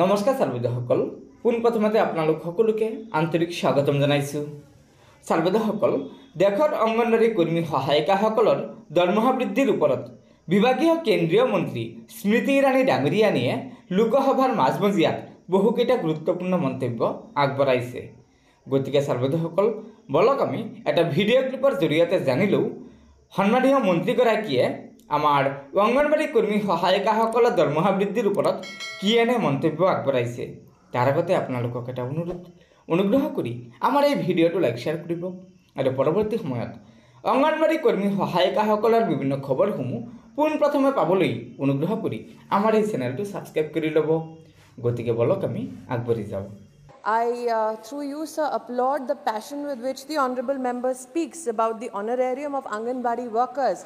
নমস্কাৰ চাৰ্বেদসকল পোনপ্ৰথমতে আপোনালোক সকলোকে আন্তৰিক স্বাগতম জনাইছোঁ চাৰ্বেদসকল দেশৰ অংগনবাড়ী কৰ্মী সহায়িকাসকলৰ দৰমহা বৃদ্ধিৰ ওপৰত বিভাগীয় কেন্দ্ৰীয় মন্ত্ৰী স্মৃতি ইৰাণী ডাঙৰীয়ানীয়ে লোকসভাৰ মাজমজিয়াত বহুকেইটা গুৰুত্বপূৰ্ণ মন্তব্য আগবঢ়াইছে গতিকে চাৰ্বেদসকল বলক আমি এটা ভিডিঅ' ক্লিপৰ জৰিয়তে জানিলোঁ সন্মানীয় মন্ত্ৰীগৰাকীয়ে আমাৰ অংগনবাড়ী কৰ্মী সহায়িকাসকলৰ দৰমহা বৃদ্ধিৰ ওপৰত কি এনে মন্তব্য আগবঢ়াইছে তাৰ আগতে আপোনালোকক এটা অনুৰোধ অনুগ্ৰহ কৰি আমাৰ এই ভিডিঅ'টো লাইক শেয়ার কৰিব আৰু পৰৱৰ্তী সময়ত অংগনবাড়ী কৰ্মী সহায়িকাসকলৰ বিভিন্ন খবৰসমূহ পোনপ্ৰথমে পাবলৈ অনুগ্ৰহ কৰি আমাৰ এই চেনেলটো ছাবস্ক্ৰাইব কৰি ল'ব গতিকে বলক আমি আগবাঢ়ি যাওঁ I, uh, through you, sir, applaud the passion with which the Honorable Member speaks about the honorarium of Anganwadi workers.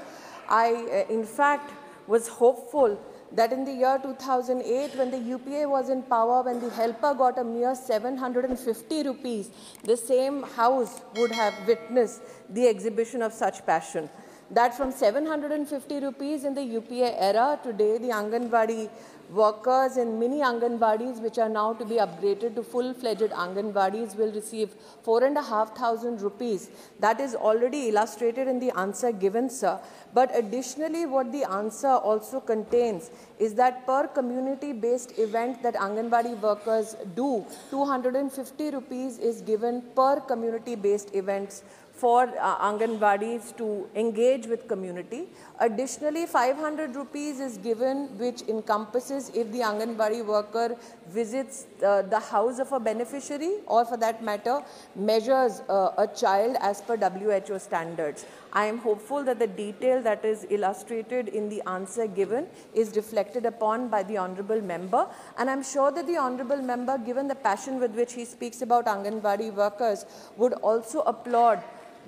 I, uh, in fact, was hopeful that in the year 2008, when the UPA was in power, when the helper got a mere 750 rupees, the same house would have witnessed the exhibition of such passion that from 750 rupees in the UPA era, today the Anganwadi workers in mini Anganwadis, which are now to be upgraded to full-fledged Anganwadis, will receive 4,500 rupees. That is already illustrated in the answer given, sir. But additionally, what the answer also contains is that per community-based event that Anganwadi workers do, 250 rupees is given per community-based events for uh, Anganwadis to engage with community. Additionally, 500 rupees is given which encompasses if the Anganwadi worker visits uh, the house of a beneficiary or for that matter measures uh, a child as per WHO standards. I am hopeful that the detail that is illustrated in the answer given is reflected upon by the Honourable Member and I am sure that the Honourable Member given the passion with which he speaks about Anganwadi workers would also applaud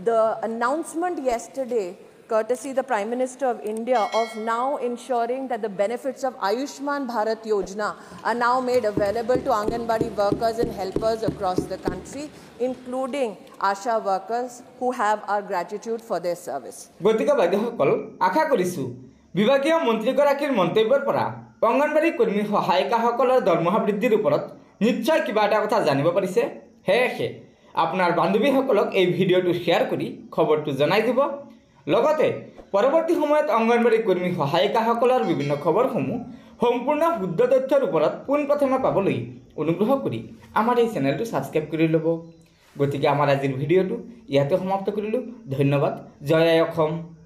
the announcement yesterday courtesy the prime minister of india of now ensuring that the benefits of ayushman bharat yojana are now made available to anganwadi workers and helpers across the country including asha workers who have our gratitude for their service gotika baidha kol akha korisu bibhagiya mantri garakir mantebyar para anganwadi kormi sahayika hokolor darmaha briddhir uporot nichchay kibata kotha janibo parise he he আপোনাৰ বান্ধৱীসকলক এই ভিডিঅ'টো share কৰি খবৰটো জনাই দিব লগতে পৰৱৰ্তী সময়ত অংগনবাড়ী কৰ্মী সহায়িকাসকলৰ বিভিন্ন খবৰসমূহ সম্পূৰ্ণ শুদ্ধ তথ্যৰ ওপৰত পোনপ্ৰথমে পাবলৈ অনুগ্ৰহ কৰি আমাৰ এই চেনেলটো ছাবস্ক্ৰাইব কৰি ল'ব গতিকে আমাৰ আজিৰ ভিডিঅ'টো ইয়াতে সমাপ্ত কৰিলোঁ ধন্যবাদ জয় অসম